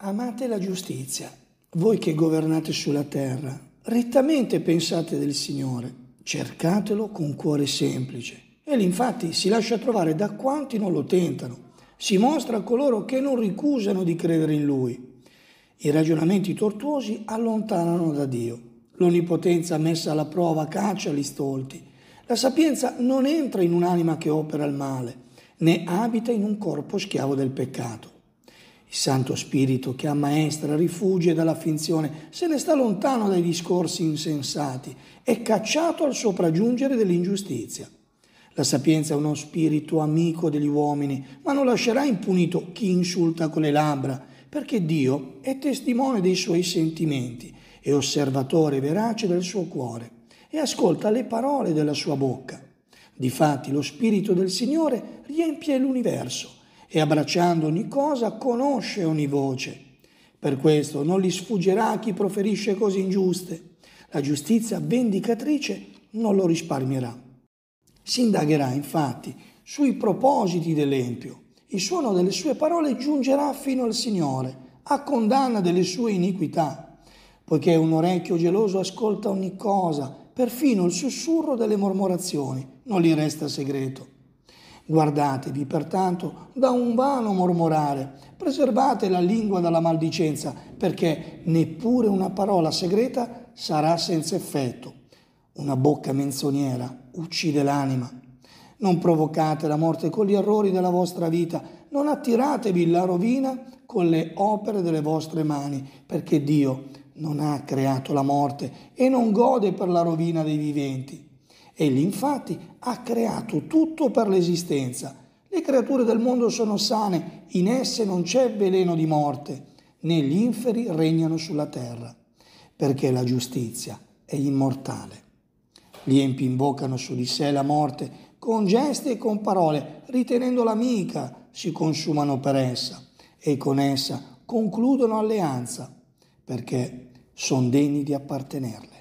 Amate la giustizia, voi che governate sulla terra, rettamente pensate del Signore, cercatelo con cuore semplice. Egli infatti si lascia trovare da quanti non lo tentano, si mostra a coloro che non ricusano di credere in Lui. I ragionamenti tortuosi allontanano da Dio. L'onnipotenza messa alla prova caccia gli stolti. La sapienza non entra in un'anima che opera il male, né abita in un corpo schiavo del peccato. Il Santo Spirito che ammaestra, rifugia dalla finzione, se ne sta lontano dai discorsi insensati, è cacciato al sopraggiungere dell'ingiustizia. La sapienza è uno spirito amico degli uomini, ma non lascerà impunito chi insulta con le labbra, perché Dio è testimone dei suoi sentimenti è osservatore verace del suo cuore e ascolta le parole della sua bocca. Difatti lo Spirito del Signore riempie l'universo e abbracciando ogni cosa conosce ogni voce. Per questo non gli sfuggerà chi proferisce cose ingiuste. La giustizia vendicatrice non lo risparmierà. Si indagherà infatti sui propositi dell'empio. Il suono delle sue parole giungerà fino al Signore, a condanna delle sue iniquità, poiché un orecchio geloso ascolta ogni cosa, perfino il sussurro delle mormorazioni, non gli resta segreto. Guardatevi pertanto da un vano mormorare, preservate la lingua dalla maldicenza, perché neppure una parola segreta sarà senza effetto. Una bocca menzoniera uccide l'anima. Non provocate la morte con gli errori della vostra vita, non attiratevi la rovina con le opere delle vostre mani, perché Dio non ha creato la morte e non gode per la rovina dei viventi. Egli infatti ha creato tutto per l'esistenza. Le creature del mondo sono sane, in esse non c'è veleno di morte, né gli inferi regnano sulla terra, perché la giustizia è immortale. Gli empi invocano su di sé la morte con gesti e con parole, ritenendola amica, si consumano per essa e con essa concludono alleanza, perché sono degni di appartenerle.